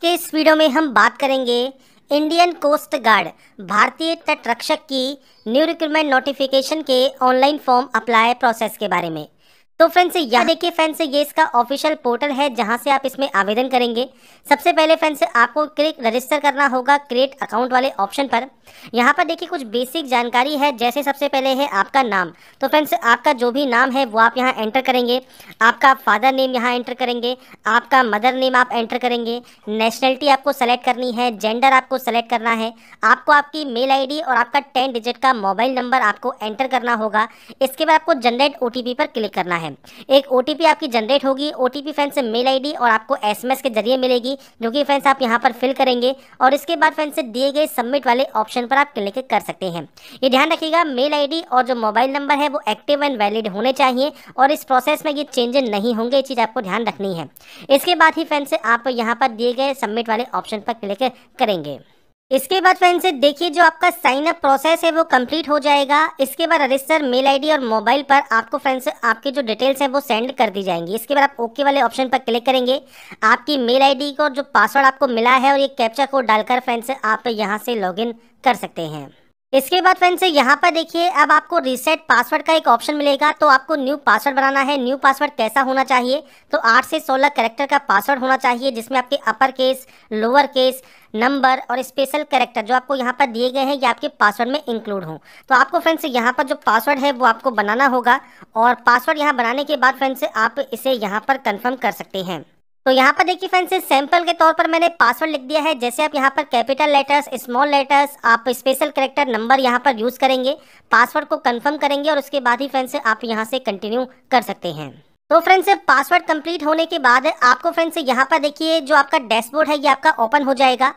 के इस वीडियो में हम बात करेंगे इंडियन कोस्ट गार्ड भारतीय तटरक्षक की न्यू रिक्रूटमेंट नोटिफिकेशन के ऑनलाइन फॉर्म अप्लाई प्रोसेस के बारे में तो फ्रेंड्स यहाँ देखिए फ्रेंड्स ये इसका ऑफिशियल पोर्टल है जहाँ से आप इसमें आवेदन करेंगे सबसे पहले फ्रेंड्स आपको रजिस्टर करना होगा क्रिएट अकाउंट वाले ऑप्शन पर यहाँ पर देखिए कुछ बेसिक जानकारी है जैसे सबसे पहले है आपका नाम तो फ्रेंड्स आपका जो भी नाम है वो आप यहाँ एंटर करेंगे आपका फादर नेम यहाँ एंटर करेंगे आपका मदर नेम आप एंटर करेंगे नेशनलिटी आपको सेलेक्ट करनी है जेंडर आपको सेलेक्ट करना है आपको आपकी मेल आई और आपका टेन डिजिट का मोबाइल नंबर आपको एंटर करना होगा इसके बाद आपको जनरेट ओ पर क्लिक करना है हैं एक ओ आपकी जनरेट होगी ओ टी से मेल आई और आपको एस के जरिए मिलेगी जो कि फैंस आप यहाँ पर फिल करेंगे और इसके बाद से दिए गए सबमिट वाले ऑप्शन पर आप क्लिक कर सकते हैं ये ध्यान रखिएगा मेल आई और जो मोबाइल नंबर है वो एक्टिव एंड वैलिड होने चाहिए और इस प्रोसेस में ये चेंजेस नहीं होंगे ये चीज़ आपको ध्यान रखनी है इसके बाद ही फैंस आप यहाँ पर दिए गए सबमिट वाले ऑप्शन पर क्लिक करेंगे इसके बाद फ्रेंड्स देखिए जो आपका साइन अप प्रोसेस है वो कंप्लीट हो जाएगा इसके बाद रजिस्टर मेल आईडी और मोबाइल पर आपको फ्रेंड्स आपके जो डिटेल्स हैं वो सेंड कर दी जाएंगी इसके बाद आप ओके वाले ऑप्शन पर क्लिक करेंगे आपकी मेल आईडी को जो पासवर्ड आपको मिला है और ये कैप्चा कोड डालकर फ्रेंड्स आप यहाँ से लॉग कर सकते हैं इसके बाद फ्रेंड्स यहाँ पर देखिए अब आपको रीसेट पासवर्ड का एक ऑप्शन मिलेगा तो आपको न्यू पासवर्ड बनाना है न्यू पासवर्ड कैसा होना चाहिए तो आठ से सोलह करेक्टर का पासवर्ड होना चाहिए जिसमें आपके upper case lower case number और स्पेशल कैरेक्टर जो आपको यहाँ पर दिए गए हैं ये आपके पासवर्ड में इंक्लूड हों तो आपको फ्रेंड्स यहाँ पर जो पासवर्ड है वो आपको बनाना होगा और पासवर्ड यहाँ बनाने के बाद फ्रेंड्स आप इसे यहाँ पर कन्फर्म कर सकते हैं तो यहाँ पर देखिए फ्रेंड्स इस सैंपल के तौर पर मैंने पासवर्ड लिख दिया है जैसे आप यहाँ पर कैपिटल लेटर्स स्मॉल लेटर्स आप स्पेशल करेक्टर नंबर यहाँ पर यूज़ करेंगे पासवर्ड को कंफर्म करेंगे और उसके बाद ही फ्रेंड्स आप यहाँ से कंटिन्यू कर सकते हैं तो फ्रेंड्स पासवर्ड कंप्लीट होने के बाद आपको फ्रेंड्स यहाँ पर देखिए जो आपका डैशबोर्ड है ये आपका ओपन हो जाएगा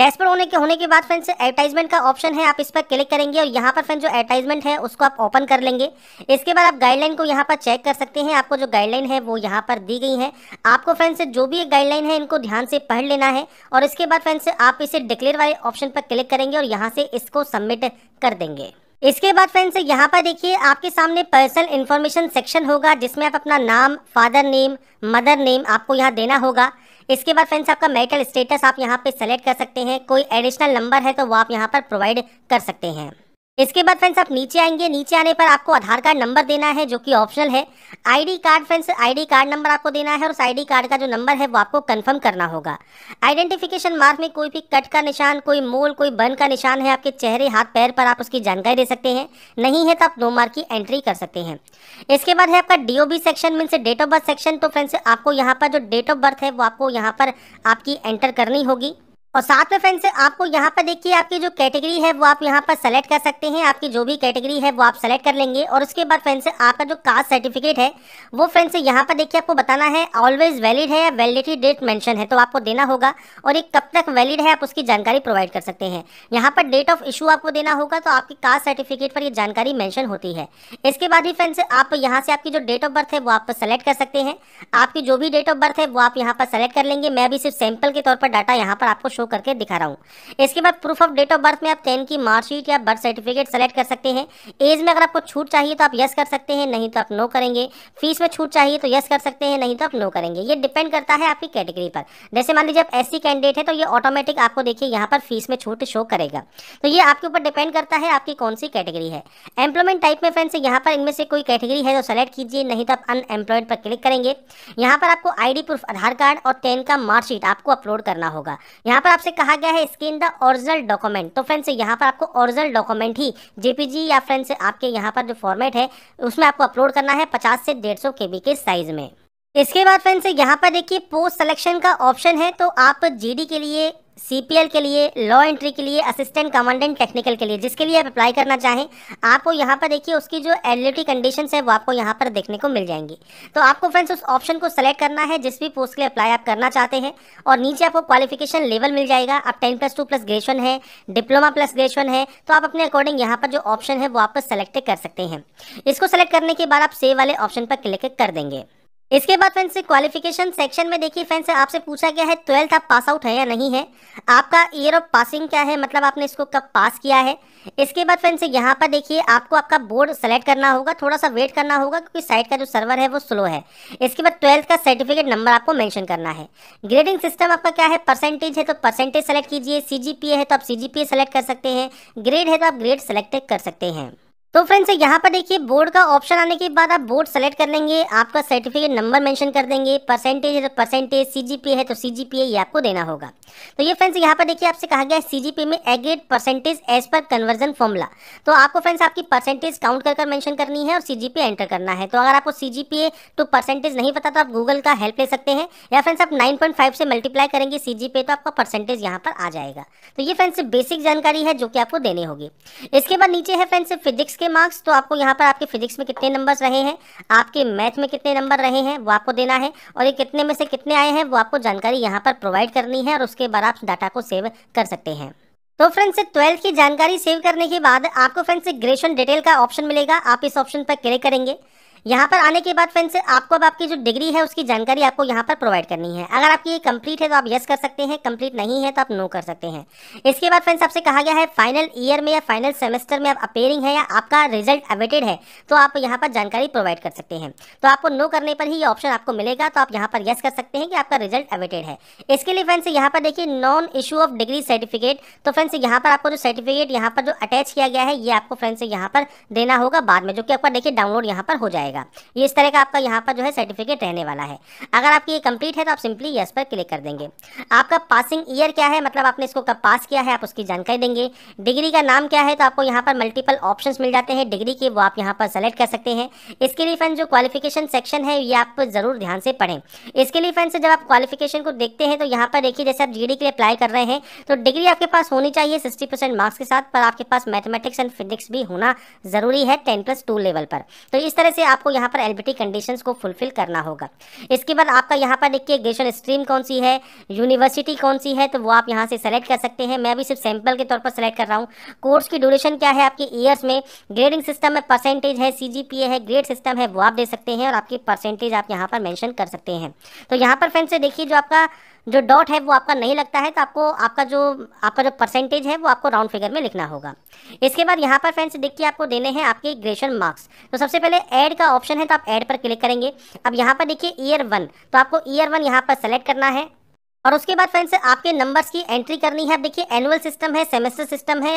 डैशबोर्ड होने के होने के बाद फ्रेंड्स एडवर्टाइजमेंट का ऑप्शन है आप इस पर क्लिक करेंगे और यहाँ पर फ्रेंड्स जो एडवर्टाइजमेंट है उसको आप ओपन कर लेंगे इसके बाद आप गाइडलाइन को यहाँ पर चेक कर सकते हैं आपको जो गाइडलाइन है वो यहाँ पर दी गई है आपको फ्रेंड्स जो भी गाइडलाइन है इनको ध्यान से पढ़ लेना है और इसके बाद फ्रेंड्स आप इसे डिक्लेयर वाले ऑप्शन पर क्लिक करेंगे और यहाँ से इसको सबमिट कर देंगे इसके बाद फ्रेंड्स यहाँ पर देखिए आपके सामने पर्सनल इन्फॉर्मेशन सेक्शन होगा जिसमें आप अपना नाम फादर नेम मदर नेम आपको यहाँ देना होगा इसके बाद फ्रेंड्स आपका मेरिटल स्टेटस आप यहाँ पे सेलेक्ट कर सकते हैं कोई एडिशनल नंबर है तो वो आप यहाँ पर प्रोवाइड कर सकते हैं इसके बाद फ्रेंड्स आप नीचे आएंगे नीचे आने पर आपको आधार कार्ड नंबर देना है जो कि ऑप्शनल है ID card friends ID card number आपको देना है और उस आई कार्ड का जो नंबर है वो आपको कंफर्म करना होगा आइडेंटिफिकेशन मार्क में कोई भी कट का निशान कोई मोल कोई बन का निशान है आपके चेहरे हाथ पैर पर आप उसकी जानकारी दे सकते हैं नहीं है तो आप नो मार्क की एंट्री कर सकते हैं इसके बाद है आपका D section mean date of birth section तो फ्रेंड्स आपको यहाँ पर जो डेट ऑफ बर्थ है वो आपको यहाँ पर आपकी एंटर करनी होगी और साथ में फ्रेंड्स आपको यहाँ पर देखिए आपकी जो कैटेगरी है वो आप यहाँ पर सेलेक्ट कर सकते हैं आपकी जो भी कैटेगरी है वो आप सेलेक्ट कर लेंगे और उसके बाद फ्रेंड्स आपका जो कास्ट सर्टिफिकेट है वो फ्रेंड्स यहाँ पर देखिए आपको बताना है ऑलवेज वैलिड है या वैलिडिटी डेट मेंशन है तो आपको देना होगा और ये कब तक वैलिड है आप उसकी जानकारी प्रोवाइड कर सकते हैं यहाँ पर डेट ऑफ इशू आपको देना होगा तो आपकी कास्ट सर्टिफिकेट पर यह जानकारी मैंशन होती है इसके बाद ही फ्रेंड्स आप यहाँ से आपकी जो डेट ऑफ बर्थ है वो आप सेलेक्ट कर सकते हैं आपकी जो भी डेट ऑफ बर्थ है वो आप यहाँ पर सेलेक्ट कर लेंगे मैं अभी सिर्फ सैम्पल के तौर पर डाटा यहाँ पर आपको शो करके दिखा रहा हूँ इसके बाद proof of date of birth में आप टेन की मार्कशीट या बर्थ सर्टिफिकेट सेलेक्ट कर सकते हैं एज में अगर आपको छूट चाहिए तो आप यस कर सकते हैं नहीं तो आप नो करेंगे फीस में छूट चाहिए तो यस कर सकते हैं नहीं तो आप नो करेंगे ये डिपेंड करता है आपकी कैटेगरी पर जैसे मान लीजिए आप एस कैंडिडेट है तो ये ऑटोमेटिक आपको देखिए यहाँ पर फीस में छूट शो करेगा तो ये आपके ऊपर डिपेंड करता है आपकी कौन सी कैटेगरी है एम्प्लॉयमेंट टाइप में फ्रेंड्स यहाँ पर इनमें से कोई कैटेगरी है तो सेलेक्ट कीजिए नहीं तो आप अनएम्प्लॉयड पर क्लिक करेंगे यहाँ पर आपको आईडी प्रूफ आधार कार्ड और टेन का मार्कशीट आपको अपलोड करना होगा यहाँ पर पर आपसे कहा गया है स्कैन द ओरिजिनल डॉक्यूमेंट तो फ्रेंड्स यहाँ पर आपको ओरिजिनल डॉक्यूमेंट ही जेपीजी या फ्रेंड्स आपके यहाँ पर जो फॉर्मेट है उसमें आपको अपलोड करना है पचास से डेढ़ सौ के साइज में इसके बाद फ्रेंड्स यहाँ पर देखिए पोस्ट सिलेक्शन का ऑप्शन है तो आप जीडी के लिए सीपीएल के लिए लॉ एंट्री के लिए असिस्टेंट कमांडेंट टेक्निकल के लिए जिसके लिए आप अप्लाई करना चाहें आपको यहाँ पर देखिए उसकी जो एलिटी कंडीशन है वो आपको यहाँ पर देखने को मिल जाएंगी तो आपको फ्रेंड्स उस ऑप्शन को सेलेक्ट करना है जिस भी पोस्ट के लिए अप्लाई आप करना चाहते हैं और नीचे आपको क्वालिफिकेशन लेवल मिल जाएगा आप ten plus two plus graduation है डिप्लोमा प्लस ग्रेजुएशन है तो आप अपने अकॉर्डिंग यहाँ पर जो ऑप्शन है वो आप सेलेक्ट कर सकते हैं इसको सेलेक्ट करने के बाद आप सेव वाले ऑप्शन पर क्लिक कर देंगे इसके बाद फ्रेंड्स क्वालिफिकेशन सेक्शन में देखिए फ्रेंड्स आपसे पूछा गया है ट्वेल्थ आप पास आउट है या नहीं है आपका ईयर ऑफ पासिंग क्या है मतलब आपने इसको कब पास किया है इसके बाद फ्रेंड्स यहाँ पर देखिए आपको आपका बोर्ड सेलेक्ट करना होगा थोड़ा सा वेट करना होगा क्योंकि साइट का जो सर्वर है वो स्लो है इसके बाद ट्वेल्थ का सर्टिफिकेट नंबर आपको मैंशन करना है ग्रेडिंग सिस्टम आपका क्या है परसेंटेज है तो परसेंटेज सेलेक्ट कीजिए सी है तो आप सी सेलेक्ट कर सकते हैं ग्रेड है तो आप ग्रेड सेलेक्ट कर सकते हैं तो फ्रेंड्स यहाँ पर देखिए बोर्ड का ऑप्शन आने के बाद आप बोर्ड सेलेक्ट कर लेंगे आपका सर्टिफिकेट नंबर मेंशन कर देंगे परसेंटेज है तो परसेंटेज सीजीपी है तो सीजीपीए ये आपको देना होगा तो ये फ्रेंड्स यहाँ पर देखिए आपसे कहा गया है सीजीपी में एग्रेड percentage as per conversion formula तो आपको फ्रेंड्स आपकी परसेंटेज काउंट कर कर मैंशन करनी है और सी एंटर करना है तो अगर आपको सी टू परसेंटेज नहीं पता तो आप गूगल का हेल्प ले सकते हैं या फ्रेंड्स आप नाइन से मल्टीप्लाई करेंगे सी तो आपका परसेंटेज यहाँ पर आ जाएगा तो ये फ्रेंड्स बेसिक जानकारी है जो कि आपको देने होगी इसके बाद नीचे है फ्रेंड्स फिजिक्स के मार्क्स तो आपको यहाँ पर आपके फिजिक्स में कितने नंबर्स रहे हैं आपके मैथ में कितने नंबर रहे हैं वो आपको देना है और ये कितने में से कितने आए हैं वो आपको जानकारी यहाँ पर प्रोवाइड करनी है और उसके बाद आप डाटा को सेव कर सकते हैं तो फ्रेंड्स ट्वेल्थ की जानकारी सेव करने के बाद आपको फ्रेंड्स ग्रेजुएशन डिटेल का ऑप्शन मिलेगा आप इस ऑप्शन पर क्लिक करेंगे यहाँ पर आने के बाद फ्रेंड्स आपको अब आपकी जो डिग्री है उसकी जानकारी आपको यहाँ पर प्रोवाइड करनी है अगर आपकी ये कंप्लीट है तो आप यस कर सकते हैं कंप्लीट नहीं है तो आप नो कर सकते हैं इसके बाद फ्रेंड्स आपसे कहा गया है फाइनल ईयर में या फाइनल सेमेस्टर में आप अपेयरिंग है या आपका रिजल्ट अवेटेड है तो आप यहाँ पर जानकारी प्रोवाइड कर सकते हैं तो आपको नो करने पर ही ये ऑप्शन आपको मिलेगा तो आप यहाँ पर यस कर सकते हैं कि आपका रिजल्ट अवेटेड है इसके लिए फ्रेंड्स यहाँ पर देखिए non issue of degree certificate तो फ्रेंड्स यहाँ पर आपको जो सर्टिफिकेट यहाँ पर जो अटैच किया गया है ये आपको फ्रेंड्स यहाँ पर देना होगा बाद में जो कि आपका देखिए डाउनलोड यहाँ पर हो जाएगा जाएगा ये इस तरह का आपका यहाँ पर जो है सर्टिफिकेट रहने वाला है अगर आपकी ये कंप्लीट है तो आप सिंपली यस पर क्लिक कर देंगे आपका पासिंग ईयर क्या है मतलब आपने इसको कब पास किया है आप उसकी जानकारी देंगे डिग्री का नाम क्या है तो आपको यहाँ पर मल्टीपल ऑप्शन मिल जाते हैं डिग्री के वो आप यहाँ पर सेलेक्ट कर सकते हैं इसके लिए फ्रेंड जो क्वालिफिकेशन सेक्शन है ये आप ज़रूर ध्यान से पढ़ें इसके लिए फ्रेंड जब आप क्वालिफिकेशन को देखते हैं तो यहाँ पर देखिए जैसे आप जी के लिए अप्लाई कर रहे हैं तो डिग्री आपके पास होनी चाहिए सिक्सटी मार्क्स के साथ पर आपके पास मैथमेटिक्स एंड फिजिक्स भी होना ज़रूरी है टेन प्लस टू लेवल पर तो इस तरह से आप आपको यहाँ पर एलबीटी कंडीशन को फुलफिल करना होगा इसके बाद आपका यहाँ पर देखिए ग्रेजुएशन स्ट्रीम कौन सी है यूनिवर्सिटी कौन सी है तो वो आप यहाँ से सेलेक्ट कर सकते हैं मैं भी सिर्फ सैम्पल के तौर पर सेलेक्ट कर रहा हूँ कोर्स की ड्यूरेशन क्या है आपके ईयर्स में ग्रेडिंग सिस्टम में परसेंटेज है सी है ग्रेड सिस्टम है वो आप दे सकते हैं और आपकी परसेंटेज आप यहाँ पर मैंशन कर सकते हैं तो यहाँ पर फ्रेंड से देखिए जो आपका जो डॉट है वो आपका नहीं लगता है तो आपको आपका जो आपका जो परसेंटेज है वो आपको राउंड फिगर में लिखना होगा इसके बाद यहाँ पर फ्रेंड्स देखिए आपको देने हैं आपके ग्रेजुएशन मार्क्स तो सबसे पहले ऐड का ऑप्शन है तो आप ऐड पर क्लिक करेंगे अब यहाँ पर देखिए ईयर वन तो आपको ईयर वन यहाँ पर सेलेक्ट करना है और उसके बाद फ्रेंड्स आपके नंबर्स की एंट्री करनी है आप देखिए एनुअल सिस्टम है सेमेस्टर सिस्टम है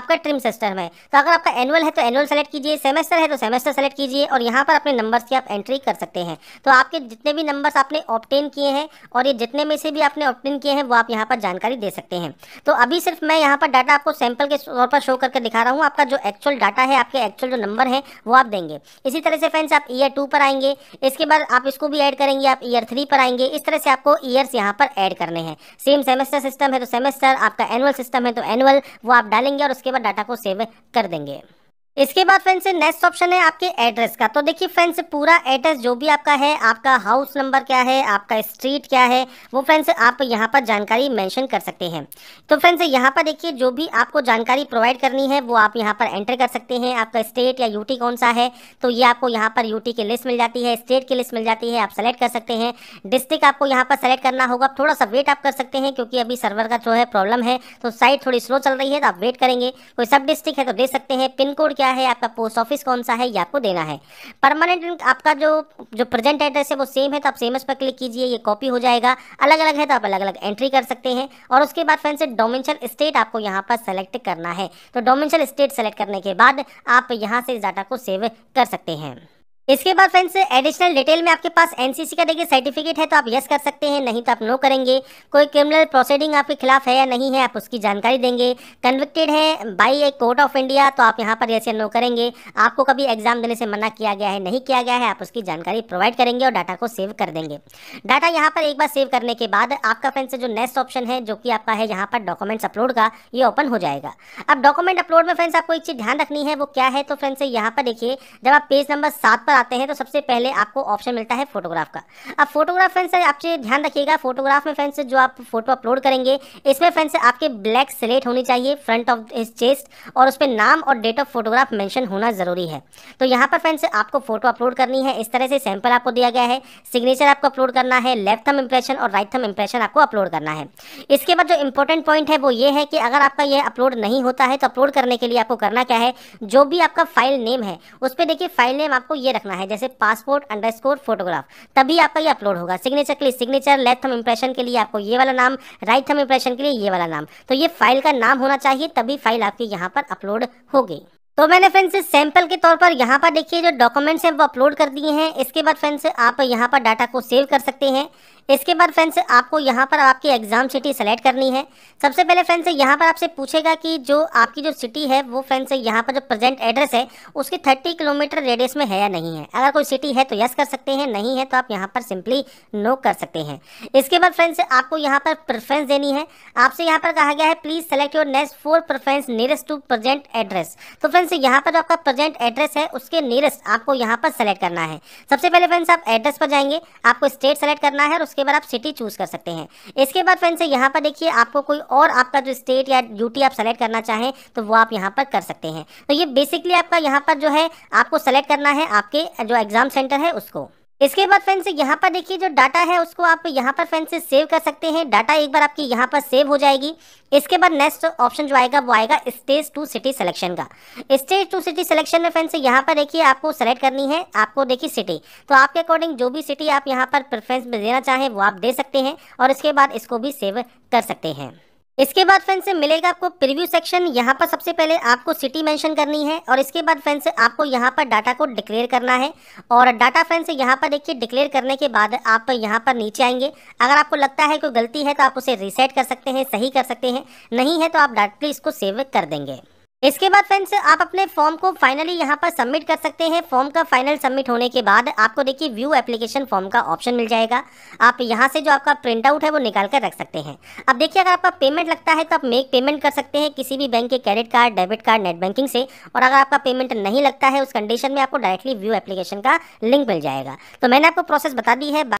आपका ट्रिम सिस्टम है तो अगर आपका एनुअल है तो एनुअल सेलेक्ट कीजिए सेमेस्टर है तो सेमेस्टर सेलेक्ट कीजिए और यहाँ पर अपने नंबर्स की आप एंट्री कर सकते हैं तो आपके जितने भी नंबर्स आपने ऑप्टेन किए हैं और ये जितने में से भी आपने ऑप्टेन किए हैं वो आप यहाँ पर जानकारी दे सकते हैं तो अभी सिर्फ मैं यहाँ पर डाटा आपको सैम्पल के तौर पर शो करके दिखा रहा हूँ आपका जो एक्चुअल डाटा है आपके एक्चुअल जो नंबर है वो आप देंगे इसी तरह से फ्रेंड्स आप ईयर टू पर आएंगे इसके बाद आप इसको भी एड करेंगे आप ईयर थ्री पर आएंगे इस तरह से आपको ईयर्स यहाँ पर ऐड करने हैं सेम सेमेस्टर सिस्टम है तो सेमेस्टर आपका एनुअल सिस्टम है तो एनुअल वो आप डालेंगे और उसके बाद डाटा को सेव कर देंगे इसके बाद फ्रेंड्स नेक्स्ट ऑप्शन है आपके एड्रेस का तो देखिए फ्रेंड्स पूरा एड्रेस जो भी आपका है आपका हाउस नंबर क्या है आपका स्ट्रीट क्या है वो फ्रेंड्स आप यहाँ पर जानकारी मेंशन कर सकते हैं तो फ्रेंड्स यहाँ पर देखिए जो भी आपको जानकारी प्रोवाइड करनी है वो आप यहाँ पर एंटर कर सकते हैं आपका स्टेट या यूटी कौन सा है तो ये आपको यहाँ पर यूटी की लिस्ट मिल जाती है स्टेट की लिस्ट मिल जाती है आप सेलेक्ट कर सकते हैं डिस्ट्रिक्ट आपको यहाँ पर सेलेक्ट करना होगा थोड़ा सा वेट आप कर सकते हैं क्योंकि अभी सर्वर का जो है प्रॉब्लम है तो साइट थोड़ी स्लो चल रही है तो आप वेट करेंगे कोई सब डिस्ट्रिक्ट है तो दे सकते हैं पिन कोड क्या क्या है आपका पोस्ट ऑफिस कौन सा है ये आपको देना है परमानेंट आपका जो जो प्रेजेंट एड्रेस है वो सेम है तो आप सेम इस पर क्लिक कीजिए ये कॉपी हो जाएगा अलग अलग है तो आप अलग अलग एंट्री कर सकते हैं और उसके बाद फ्रेंड्स डोमेंशल स्टेट आपको यहाँ पर सेलेक्ट करना है तो डोमेंशल स्टेट सेलेक्ट करने के बाद आप यहाँ से इस डाटा को सेव कर सकते हैं इसके बाद फ्रेंड्स एडिशनल डिटेल में आपके पास एनसीसी का देखिए सर्टिफिकेट है तो आप यस कर सकते हैं नहीं तो आप नो करेंगे कोई क्रिमिनल प्रोसीडिंग आपके खिलाफ है या नहीं है आप उसकी जानकारी देंगे कन्विक्टेड है by a court of India तो आप यहाँ पर यस या नो करेंगे आपको कभी एग्जाम देने से मना किया गया है नहीं किया गया है आप उसकी जानकारी प्रोवाइड करेंगे और डाटा को सेव कर देंगे डाटा यहाँ पर एक बार सेव करने के बाद आपका फ्रेंड्स जो नेक्स्ट ऑप्शन है जो कि आपका है यहाँ पर डॉक्यूमेंट्स अपलोड का ये ओपन हो जाएगा अब डॉक्यूमेंट अपलोड में फ्रेंड्स आपको एक चीज़ ध्यान रखनी है वो क्या है तो फ्रेंड्स यहाँ पर देखिए जब आप पेज नंबर सात पर आते हैं तो सबसे पहले आपको ऑप्शन मिलता है फोटोग्राफ का अब फोटोग्राफ फ्रेंड्स आपसे ध्यान रखिएगा फोटोग्राफ में फ्रेंड्स जो आप फोटो अपलोड करेंगे इसमें फ्रेंड्स आपके ब्लैक सिलेट होनी चाहिए फ्रंट ऑफ हिस चेस्ट और उस पर नाम और डेट ऑफ फोटोग्राफ मैंशन होना ज़रूरी है तो यहाँ पर फ्रेंड्स आपको फोटो अपलोड करनी है इस तरह से सैंपल आपको दिया गया है सिग्नेचर आपको अपलोड करना है लेफ्ट थम इंप्रेशन और राइट थम इंप्रेशन आपको अपलोड करना है इसके बाद जो इंपॉर्टेंट पॉइंट है वो ये है कि अगर आपका यह अपलोड नहीं होता है तो अपलोड करने के लिए आपको करना क्या है जो भी आपका फाइल नेम है उस पर देखिए फाइल नेम आपको ये रखना रखना है जैसे पासपोर्ट अंडर फोटोग्राफ तभी आपका ये अपलोड होगा सिग्नेचर के लिए सिग्नेचर लेफ्ट थम इंप्रेशन के लिए आपको ये वाला नाम राइट थम इंप्रेशन के लिए ये वाला नाम तो ये फाइल का नाम होना चाहिए तभी फाइल आपकी यहाँ पर अपलोड होगी तो मैंने फ्रेंड्स इस सैंपल के तौर पर यहाँ पर देखिए जो डॉक्यूमेंट्स हैं वो अपलोड कर दिए हैं इसके बाद फ्रेंड्स आप यहाँ पर डाटा को सेव कर सकते हैं इसके बाद फ्रेंड्स आपको यहाँ पर आपकी एग्ज़ाम सिटी सेलेक्ट करनी है सबसे पहले फ्रेंड्स यहाँ पर आपसे पूछेगा कि जो आपकी जो सिटी है वो फ्रेंड्स यहाँ पर जो प्रेजेंट एड्रेस है उसके थर्टी किलोमीटर रेडियस में है या नहीं है अगर कोई सिटी है तो यस कर सकते हैं नहीं है तो आप यहाँ पर सिंपली नो कर सकते हैं इसके बाद फ्रेंड्स आपको यहाँ पर प्रेफरेंस देनी है आपसे यहाँ पर कहा गया है please select your next four preference nearest to present address तो फ्रेंड्स यहाँ पर जो आपका प्रेजेंट एड्रेस है उसके नियरेस्ट आपको यहाँ पर सेलेक्ट करना है सबसे पहले फ्रेंड्स आप एड्रेस पर जाएंगे आपको स्टेट सेलेक्ट करना है और उसके बाद आप सिटी चूज़ कर सकते हैं इसके बाद फ्रेंड्स यहाँ पर देखिए आपको कोई और आपका जो स्टेट या ड्यूटी आप सेलेक्ट करना चाहें तो वो आप यहाँ पर कर सकते हैं तो ये बेसिकली आपका यहाँ पर जो है आपको सेलेक्ट करना है आपके जो एग्ज़ाम सेंटर है उसको इसके बाद फ्रेंड्स यहाँ पर देखिए जो डाटा है उसको आप यहाँ पर फ्रेंड्स सेव कर सकते हैं डाटा एक बार आपकी यहाँ पर सेव हो जाएगी इसके बाद नेक्स्ट ऑप्शन जो आएगा वो आएगा स्टेज टू सिटी सिलेक्शन का स्टेज टू सिटी सिलेक्शन में फ्रेंड्स यहाँ पर देखिए आपको सेलेक्ट करनी है आपको देखिए सिटी तो आपके अकॉर्डिंग जो भी सिटी आप यहाँ पर प्रेफरेंस में देना चाहें वो आप दे सकते हैं और इसके बाद इसको भी सेव कर सकते हैं इसके बाद फ्रेंड से मिलेगा आपको प्रीव्यू सेक्शन यहाँ पर सबसे पहले आपको सिटी मेंशन करनी है और इसके बाद फ्रेंड से आपको यहाँ पर डाटा को डिक्लेयर करना है और डाटा फ्रेंड से यहाँ पर देखिए डिक्लेयर करने के बाद आप यहाँ पर नीचे आएंगे अगर आपको लगता है कोई गलती है तो आप उसे रिसेट कर सकते हैं सही कर सकते हैं नहीं है तो आप डाटा इसको सेव कर देंगे इसके बाद फ्रेंड्स आप अपने फॉर्म को फाइनली यहाँ पर सबमिट कर सकते हैं फॉर्म का फाइनल सबमिट होने के बाद आपको देखिए व्यू एप्लीकेशन फॉर्म का ऑप्शन मिल जाएगा आप यहाँ से जो आपका प्रिंट आउट है वो निकाल कर रख सकते हैं अब देखिए अगर आपका पेमेंट लगता है तो आप मेक पेमेंट कर सकते हैं किसी भी बैंक के credit card debit card net banking से और अगर आपका पेमेंट नहीं लगता है उस कंडीशन में आपको डायरेक्टली व्यू एप्लीकेशन का लिंक मिल जाएगा तो मैंने आपको प्रोसेस बता दी है